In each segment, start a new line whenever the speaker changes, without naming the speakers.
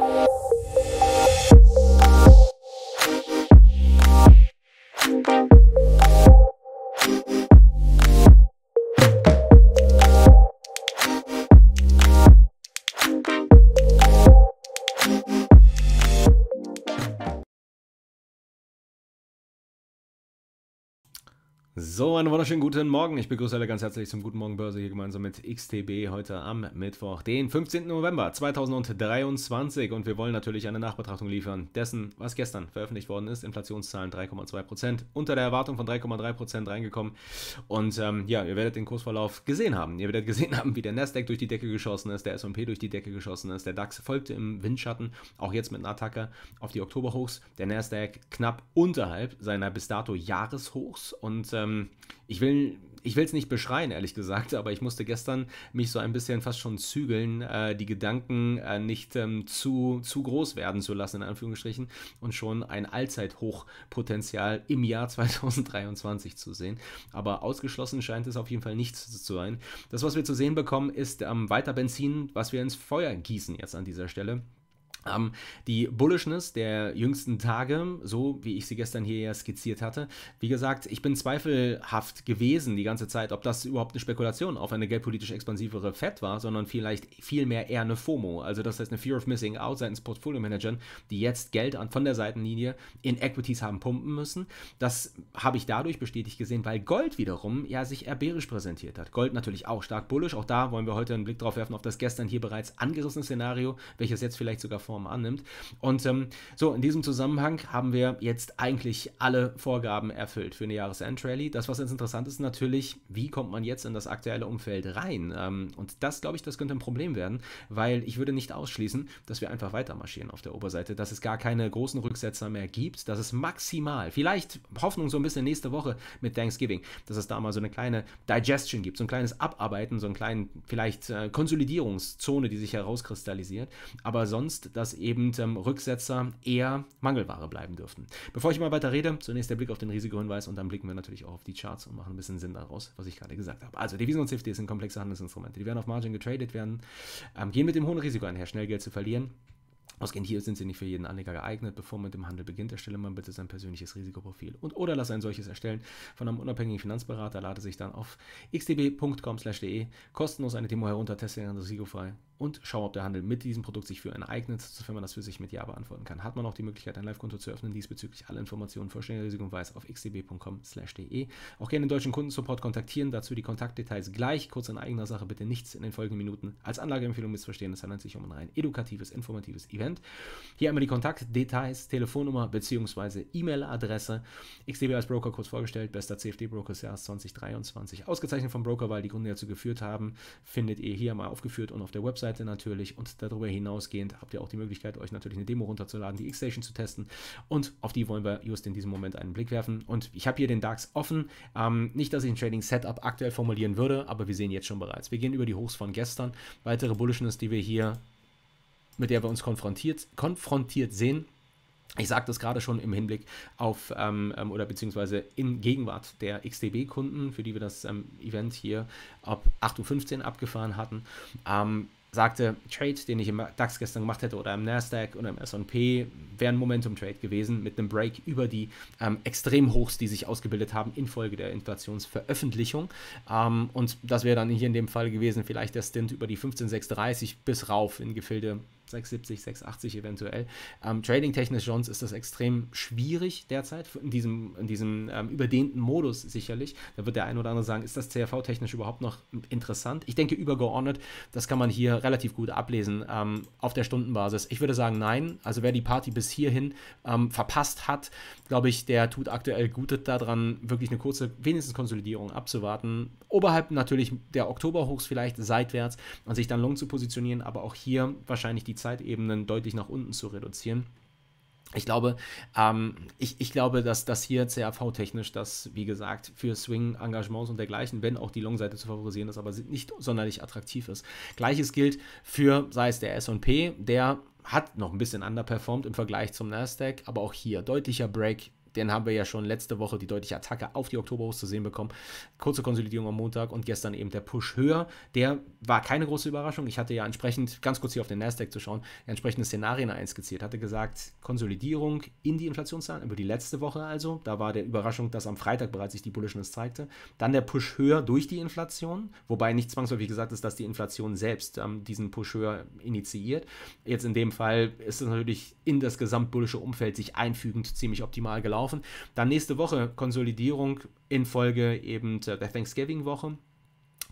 Música So, einen wunderschönen guten Morgen. Ich begrüße alle ganz herzlich zum Guten Morgen Börse hier gemeinsam mit XTB heute am Mittwoch, den 15. November 2023. Und wir wollen natürlich eine Nachbetrachtung liefern dessen, was gestern veröffentlicht worden ist. Inflationszahlen 3,2%, unter der Erwartung von 3,3% reingekommen. Und ähm, ja, ihr werdet den Kursverlauf gesehen haben. Ihr werdet gesehen haben, wie der Nasdaq durch die Decke geschossen ist, der S&P durch die Decke geschossen ist, der DAX folgte im Windschatten, auch jetzt mit einer Attacke auf die Oktoberhochs. Der Nasdaq knapp unterhalb seiner bis dato Jahreshochs und äh, ähm, ich will ich will es nicht beschreien, ehrlich gesagt, aber ich musste gestern mich so ein bisschen fast schon zügeln, äh, die Gedanken äh, nicht ähm, zu, zu groß werden zu lassen, in Anführungsstrichen, und schon ein Allzeithochpotenzial im Jahr 2023 zu sehen. Aber ausgeschlossen scheint es auf jeden Fall nicht zu sein. Das, was wir zu sehen bekommen, ist ähm, weiter Benzin, was wir ins Feuer gießen jetzt an dieser Stelle. Ähm, die Bullishness der jüngsten Tage, so wie ich sie gestern hier ja skizziert hatte, wie gesagt, ich bin zweifelhaft gewesen die ganze Zeit, ob das überhaupt eine Spekulation auf eine geldpolitisch expansivere FED war, sondern vielleicht vielmehr eher eine FOMO, also das heißt eine Fear of Missing Out seitens Portfolio-Managern, die jetzt Geld an, von der Seitenlinie in Equities haben pumpen müssen. Das habe ich dadurch bestätigt gesehen, weil Gold wiederum ja sich eher präsentiert hat. Gold natürlich auch stark bullisch, auch da wollen wir heute einen Blick drauf werfen auf das gestern hier bereits angerissene Szenario, welches jetzt vielleicht sogar vor Form annimmt. Und ähm, so, in diesem Zusammenhang haben wir jetzt eigentlich alle Vorgaben erfüllt für eine Jahresendrallye. Das, was jetzt interessant ist, natürlich, wie kommt man jetzt in das aktuelle Umfeld rein? Ähm, und das, glaube ich, das könnte ein Problem werden, weil ich würde nicht ausschließen, dass wir einfach weiter marschieren auf der Oberseite, dass es gar keine großen Rücksetzer mehr gibt, dass es maximal, vielleicht Hoffnung so ein bisschen nächste Woche mit Thanksgiving, dass es da mal so eine kleine Digestion gibt, so ein kleines Abarbeiten, so einen kleinen vielleicht äh, Konsolidierungszone, die sich herauskristallisiert. Aber sonst, dass dass eben ähm, Rücksetzer eher Mangelware bleiben dürften. Bevor ich mal weiter rede, zunächst der Blick auf den Risikohinweis und dann blicken wir natürlich auch auf die Charts und machen ein bisschen Sinn daraus, was ich gerade gesagt habe. Also Devisen und CFDs sind komplexe Handelsinstrumente. Die werden auf Margin getradet werden, ähm, gehen mit dem hohen Risiko einher, schnell Geld zu verlieren Ausgehend hier sind sie nicht für jeden Anleger geeignet. Bevor man mit dem Handel beginnt, erstelle man bitte sein persönliches Risikoprofil und oder lasse ein solches erstellen von einem unabhängigen Finanzberater. Lade sich dann auf xdb.com/de kostenlos eine Demo herunter, teste ihren risikofrei und schaue, ob der Handel mit diesem Produkt sich für einen eignet, sofern man das für sich mit Ja beantworten kann. Hat man auch die Möglichkeit, ein Live-Konto zu öffnen, diesbezüglich alle Informationen vollständiger Risiko und Weiß auf xdb.com/de. Auch gerne den deutschen Kundensupport kontaktieren, dazu die Kontaktdetails gleich. Kurz in eigener Sache, bitte nichts in den folgenden Minuten als Anlageempfehlung missverstehen. Es handelt sich um ein rein edukatives, informatives Event sind. Hier einmal die Kontaktdetails, Telefonnummer bzw. E-Mail-Adresse. XDB als Broker kurz vorgestellt, bester CFD-Broker des Jahres 2023. Ausgezeichnet vom Broker, weil die Gründe dazu geführt haben, findet ihr hier mal aufgeführt und auf der Webseite natürlich. Und darüber hinausgehend habt ihr auch die Möglichkeit, euch natürlich eine Demo runterzuladen, die X-Station zu testen. Und auf die wollen wir just in diesem Moment einen Blick werfen. Und ich habe hier den DAX offen. Ähm, nicht, dass ich ein Trading-Setup aktuell formulieren würde, aber wir sehen jetzt schon bereits. Wir gehen über die Hochs von gestern. Weitere Bullishness, die wir hier mit der wir uns konfrontiert, konfrontiert sehen. Ich sagte es gerade schon im Hinblick auf ähm, ähm oder beziehungsweise in Gegenwart der XDB-Kunden, für die wir das ähm, Event hier ab 8.15 Uhr abgefahren hatten. Ähm, sagte, Trade, den ich im DAX gestern gemacht hätte oder im Nasdaq oder im S&P, wäre ein Momentum-Trade gewesen mit einem Break über die ähm, Extremhochs, die sich ausgebildet haben infolge der Inflationsveröffentlichung. Ähm, und das wäre dann hier in dem Fall gewesen vielleicht der Stint über die 15.630 bis rauf in Gefilde 670, 680 eventuell. Ähm, Trading-technisch sonst ist das extrem schwierig derzeit, in diesem, in diesem ähm, überdehnten Modus sicherlich. Da wird der ein oder andere sagen, ist das CRV-technisch überhaupt noch interessant? Ich denke, übergeordnet, das kann man hier relativ gut ablesen ähm, auf der Stundenbasis. Ich würde sagen, nein. Also wer die Party bis hierhin ähm, verpasst hat, glaube ich, der tut aktuell gut daran, wirklich eine kurze, wenigstens Konsolidierung abzuwarten. Oberhalb natürlich der Oktoberhochs vielleicht seitwärts und sich dann long zu positionieren, aber auch hier wahrscheinlich die die Zeitebenen deutlich nach unten zu reduzieren. Ich glaube, ähm, ich, ich glaube, dass das hier CAV-technisch das, wie gesagt, für Swing-Engagements und dergleichen, wenn auch die Long-Seite zu favorisieren ist, aber nicht sonderlich attraktiv ist. Gleiches gilt für, sei es der SP, der hat noch ein bisschen underperformed im Vergleich zum Nasdaq, aber auch hier deutlicher Break den haben wir ja schon letzte Woche die deutliche Attacke auf die Oktoberhochs zu sehen bekommen. Kurze Konsolidierung am Montag und gestern eben der Push höher. Der war keine große Überraschung. Ich hatte ja entsprechend, ganz kurz hier auf den Nasdaq zu schauen, entsprechende Szenarien einskizziert. Hatte gesagt, Konsolidierung in die Inflationszahlen über die letzte Woche also. Da war der Überraschung, dass am Freitag bereits sich die Bullishness zeigte. Dann der Push höher durch die Inflation, wobei nicht zwangsläufig gesagt ist, dass die Inflation selbst ähm, diesen Push höher initiiert. Jetzt in dem Fall ist es natürlich in das gesamtbullische Umfeld sich einfügend ziemlich optimal gelaufen laufen. Dann nächste Woche Konsolidierung in Folge eben der Thanksgiving-Woche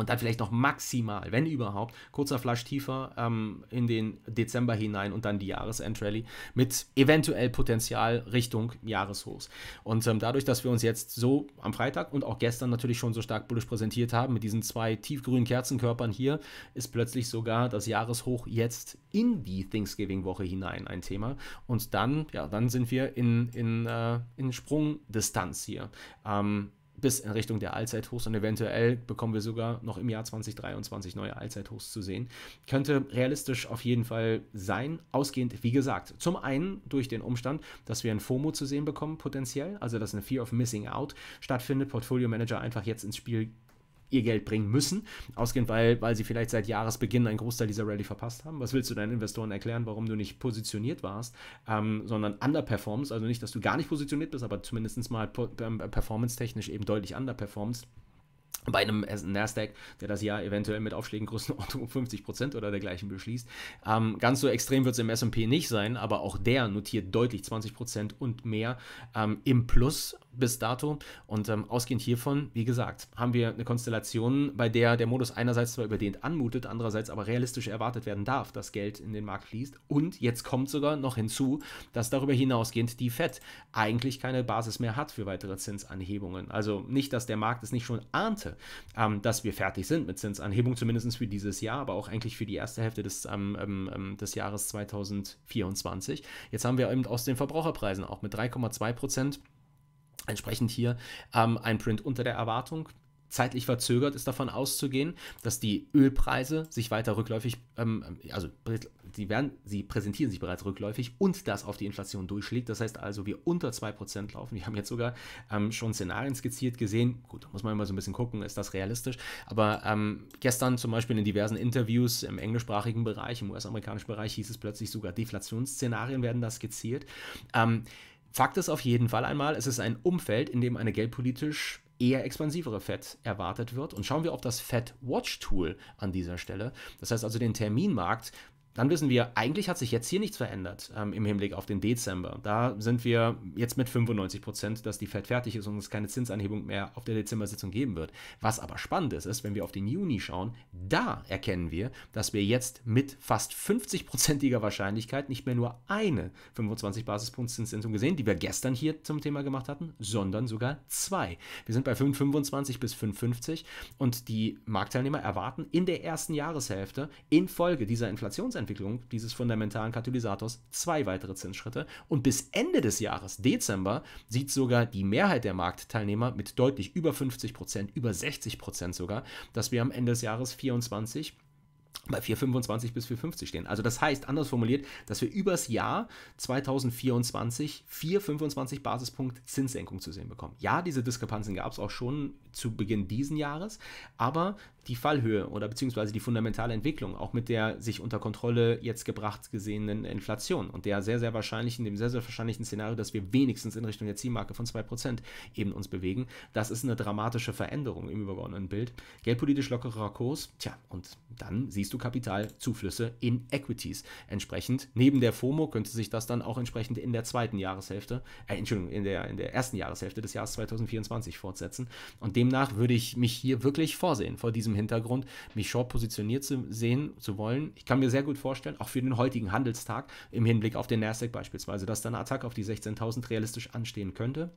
und dann vielleicht noch maximal, wenn überhaupt, kurzer Flash tiefer ähm, in den Dezember hinein und dann die Jahresendrallye mit eventuell Potenzial Richtung Jahreshochs. Und ähm, dadurch, dass wir uns jetzt so am Freitag und auch gestern natürlich schon so stark bullisch präsentiert haben mit diesen zwei tiefgrünen Kerzenkörpern hier, ist plötzlich sogar das Jahreshoch jetzt in die Thanksgiving-Woche hinein ein Thema. Und dann, ja, dann sind wir in, in, äh, in Sprungdistanz hier. Ähm, bis in Richtung der Allzeithochs und eventuell bekommen wir sogar noch im Jahr 2023 neue Allzeithochs zu sehen. Könnte realistisch auf jeden Fall sein, ausgehend, wie gesagt, zum einen durch den Umstand, dass wir ein FOMO zu sehen bekommen, potenziell, also dass eine Fear of Missing Out stattfindet, Portfolio Manager einfach jetzt ins Spiel ihr Geld bringen müssen, ausgehend, weil, weil sie vielleicht seit Jahresbeginn einen Großteil dieser Rallye verpasst haben. Was willst du deinen Investoren erklären, warum du nicht positioniert warst, ähm, sondern underperformst, also nicht, dass du gar nicht positioniert bist, aber zumindest mal ähm, performance-technisch eben deutlich underperformst bei einem Nasdaq, der das Jahr eventuell mit Aufschlägen Größenordnung um 50% oder dergleichen beschließt. Ähm, ganz so extrem wird es im S&P nicht sein, aber auch der notiert deutlich 20% und mehr ähm, im Plus bis dato. Und ähm, ausgehend hiervon, wie gesagt, haben wir eine Konstellation, bei der der Modus einerseits zwar überdehnt anmutet, andererseits aber realistisch erwartet werden darf, dass Geld in den Markt fließt. Und jetzt kommt sogar noch hinzu, dass darüber hinausgehend die FED eigentlich keine Basis mehr hat für weitere Zinsanhebungen. Also nicht, dass der Markt es nicht schon ahnt, Variante, ähm, dass wir fertig sind mit Zinsanhebung, zumindest für dieses Jahr, aber auch eigentlich für die erste Hälfte des, ähm, ähm, ähm des Jahres 2024. Jetzt haben wir eben aus den Verbraucherpreisen auch mit 3,2 Prozent entsprechend hier ähm, ein Print unter der Erwartung zeitlich verzögert ist davon auszugehen, dass die Ölpreise sich weiter rückläufig, ähm, also sie, werden, sie präsentieren sich bereits rückläufig und das auf die Inflation durchschlägt. Das heißt also, wir unter 2% laufen. Wir haben jetzt sogar ähm, schon Szenarien skizziert gesehen. Gut, da muss man immer so ein bisschen gucken, ist das realistisch. Aber ähm, gestern zum Beispiel in diversen Interviews im englischsprachigen Bereich, im US-amerikanischen Bereich hieß es plötzlich sogar, Deflationsszenarien werden da skizziert. Ähm, Fakt ist auf jeden Fall einmal, es ist ein Umfeld, in dem eine geldpolitisch eher expansivere Fed erwartet wird. Und schauen wir auf das Fed Watch Tool an dieser Stelle. Das heißt also den Terminmarkt, dann wissen wir, eigentlich hat sich jetzt hier nichts verändert ähm, im Hinblick auf den Dezember. Da sind wir jetzt mit 95 Prozent, dass die Fed fertig ist und es keine Zinsanhebung mehr auf der Dezember-Sitzung geben wird. Was aber spannend ist, ist, wenn wir auf den Juni schauen, da erkennen wir, dass wir jetzt mit fast 50-prozentiger Wahrscheinlichkeit nicht mehr nur eine 25 Basispunkt Zinsänderung gesehen, die wir gestern hier zum Thema gemacht hatten, sondern sogar zwei. Wir sind bei 5,25 bis 5,50 und die Marktteilnehmer erwarten in der ersten Jahreshälfte infolge dieser Inflations Weiterentwicklung dieses fundamentalen Katalysators zwei weitere Zinsschritte und bis Ende des Jahres, Dezember, sieht sogar die Mehrheit der Marktteilnehmer mit deutlich über 50 Prozent, über 60 Prozent sogar, dass wir am Ende des Jahres 24 bei 4,25 bis 4,50 stehen. Also das heißt, anders formuliert, dass wir übers Jahr 2024 4,25 Basispunkt Zinssenkung zu sehen bekommen. Ja, diese Diskrepanzen gab es auch schon zu Beginn diesen Jahres, aber die Fallhöhe oder beziehungsweise die fundamentale Entwicklung, auch mit der sich unter Kontrolle jetzt gebracht gesehenen Inflation und der sehr, sehr wahrscheinlichen, dem sehr, sehr wahrscheinlichen Szenario, dass wir wenigstens in Richtung der Zielmarke von 2% eben uns bewegen, das ist eine dramatische Veränderung im übergeordneten Bild. Geldpolitisch lockerer Kurs, tja, und dann siehst du Kapitalzuflüsse in Equities. Entsprechend, neben der FOMO könnte sich das dann auch entsprechend in der zweiten Jahreshälfte, äh, Entschuldigung, in der, in der ersten Jahreshälfte des Jahres 2024 fortsetzen. Und demnach würde ich mich hier wirklich vorsehen vor diesem diesem Hintergrund, mich short positioniert zu sehen zu wollen. Ich kann mir sehr gut vorstellen, auch für den heutigen Handelstag im Hinblick auf den Nasdaq beispielsweise, dass da eine Attacke auf die 16.000 realistisch anstehen könnte.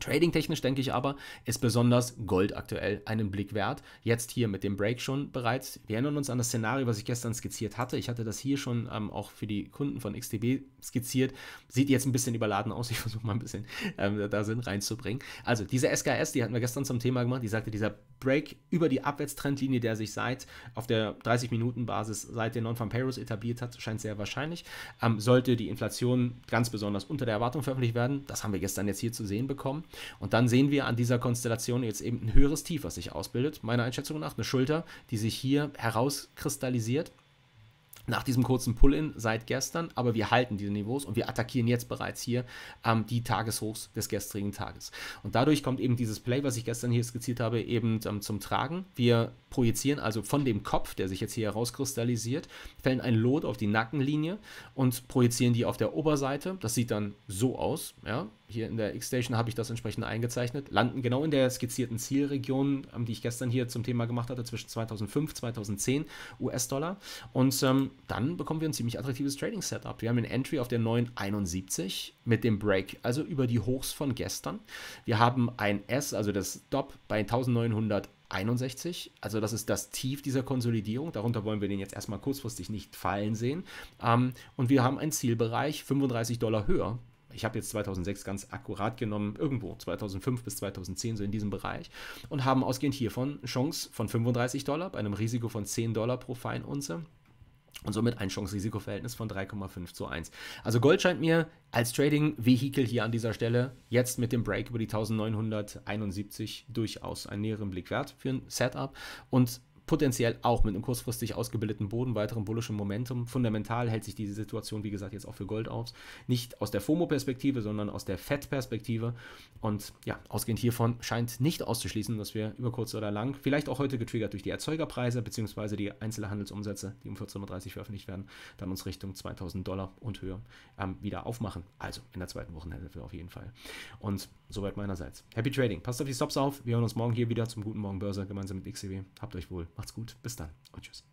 Trading-technisch denke ich aber, ist besonders Gold aktuell einen Blick wert. Jetzt hier mit dem Break schon bereits. Wir erinnern uns an das Szenario, was ich gestern skizziert hatte. Ich hatte das hier schon ähm, auch für die Kunden von XTB skizziert. Sieht jetzt ein bisschen überladen aus. Ich versuche mal ein bisschen ähm, da Sinn reinzubringen. Also diese SKS, die hatten wir gestern zum Thema gemacht. Die sagte, dieser Break über die Abwärtstrendlinie, der sich seit auf der 30-Minuten-Basis seit den Non-Farm Payrolls etabliert hat, scheint sehr wahrscheinlich. Ähm, sollte die Inflation ganz besonders unter der Erwartung veröffentlicht werden, das haben wir gestern jetzt hier zu sehen bekommen und dann sehen wir an dieser Konstellation jetzt eben ein höheres Tief, was sich ausbildet, meiner Einschätzung nach, eine Schulter, die sich hier herauskristallisiert nach diesem kurzen Pull-in seit gestern, aber wir halten diese Niveaus und wir attackieren jetzt bereits hier ähm, die Tageshochs des gestrigen Tages. Und dadurch kommt eben dieses Play, was ich gestern hier skizziert habe, eben ähm, zum Tragen. Wir projizieren also von dem Kopf, der sich jetzt hier herauskristallisiert, fällen ein Lot auf die Nackenlinie und projizieren die auf der Oberseite. Das sieht dann so aus, ja, hier in der X-Station habe ich das entsprechend eingezeichnet, landen genau in der skizzierten Zielregion, ähm, die ich gestern hier zum Thema gemacht hatte, zwischen 2005, und 2010 US-Dollar. Und ähm, dann bekommen wir ein ziemlich attraktives Trading-Setup. Wir haben ein Entry auf der 9,71 mit dem Break, also über die Hochs von gestern. Wir haben ein S, also das Stop bei 1900. 61. Also das ist das Tief dieser Konsolidierung. Darunter wollen wir den jetzt erstmal kurzfristig nicht fallen sehen. Ähm, und wir haben einen Zielbereich 35 Dollar höher ich habe jetzt 2006 ganz akkurat genommen, irgendwo 2005 bis 2010, so in diesem Bereich, und haben ausgehend hiervon Chance von 35 Dollar bei einem Risiko von 10 Dollar pro Feinunze und somit ein Chance-Risiko-Verhältnis von 3,5 zu 1. Also Gold scheint mir als Trading-Vehikel hier an dieser Stelle jetzt mit dem Break über die 1971 durchaus einen näheren Blick wert für ein Setup und potenziell auch mit einem kurzfristig ausgebildeten Boden, weiterem bullischen Momentum. Fundamental hält sich diese Situation, wie gesagt, jetzt auch für Gold aus. Nicht aus der FOMO-Perspektive, sondern aus der FED-Perspektive. Und ja, ausgehend hiervon scheint nicht auszuschließen, dass wir über kurz oder lang, vielleicht auch heute getriggert durch die Erzeugerpreise bzw. die Einzelhandelsumsätze, die um 14.30 Uhr veröffentlicht werden, dann uns Richtung 2000 Dollar und höher ähm, wieder aufmachen. Also in der zweiten Wochenhälfte auf jeden Fall. Und soweit meinerseits. Happy Trading. Passt auf die Stops auf. Wir hören uns morgen hier wieder zum guten Morgen Börse gemeinsam mit XCW. E Habt euch wohl. Macht's gut, bis dann und tschüss.